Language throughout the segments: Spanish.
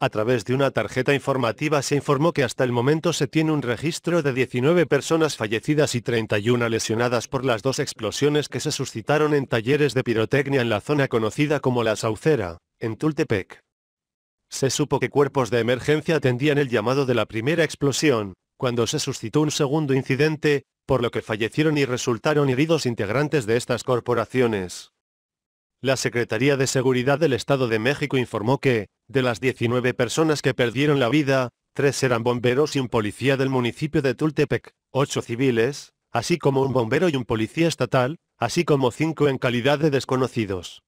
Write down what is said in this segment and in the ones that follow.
A través de una tarjeta informativa se informó que hasta el momento se tiene un registro de 19 personas fallecidas y 31 lesionadas por las dos explosiones que se suscitaron en talleres de pirotecnia en la zona conocida como La Saucera, en Tultepec. Se supo que cuerpos de emergencia atendían el llamado de la primera explosión, cuando se suscitó un segundo incidente, por lo que fallecieron y resultaron heridos integrantes de estas corporaciones. La Secretaría de Seguridad del Estado de México informó que, de las 19 personas que perdieron la vida, tres eran bomberos y un policía del municipio de Tultepec, ocho civiles, así como un bombero y un policía estatal, así como cinco en calidad de desconocidos.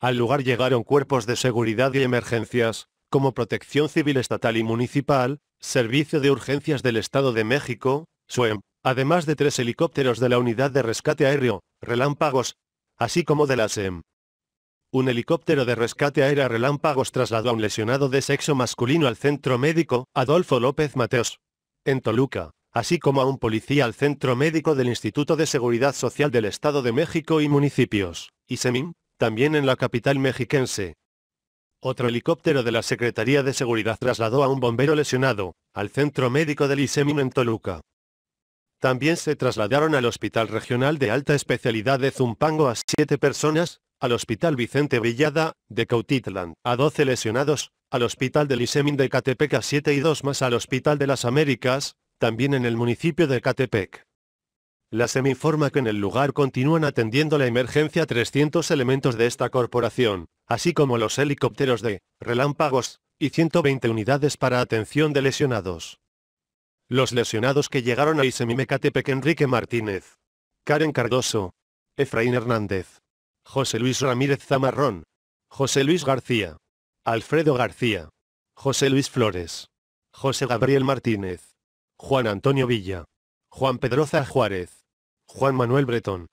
Al lugar llegaron cuerpos de seguridad y emergencias, como Protección Civil Estatal y Municipal, Servicio de Urgencias del Estado de México, SUEM, además de tres helicópteros de la Unidad de Rescate Aéreo, Relámpagos, así como de la SEM. Un helicóptero de rescate aéreo relámpagos trasladó a un lesionado de sexo masculino al centro médico, Adolfo López Mateos. En Toluca, así como a un policía al centro médico del Instituto de Seguridad Social del Estado de México y municipios, Isemín, también en la capital mexiquense. Otro helicóptero de la Secretaría de Seguridad trasladó a un bombero lesionado, al centro médico del Isemín en Toluca. También se trasladaron al Hospital Regional de Alta Especialidad de Zumpango a siete personas, al Hospital Vicente Villada, de Cautitlán, a 12 lesionados, al Hospital del Isemin de Catepec a 7 y 2 más al Hospital de las Américas, también en el municipio de Catepec. La SEMI informa que en el lugar continúan atendiendo la emergencia 300 elementos de esta corporación, así como los helicópteros de relámpagos y 120 unidades para atención de lesionados. Los lesionados que llegaron a Isemimecatepec Catepec Enrique Martínez, Karen Cardoso, Efraín Hernández, José Luis Ramírez Zamarrón. José Luis García. Alfredo García. José Luis Flores. José Gabriel Martínez. Juan Antonio Villa. Juan Pedroza Juárez. Juan Manuel Bretón.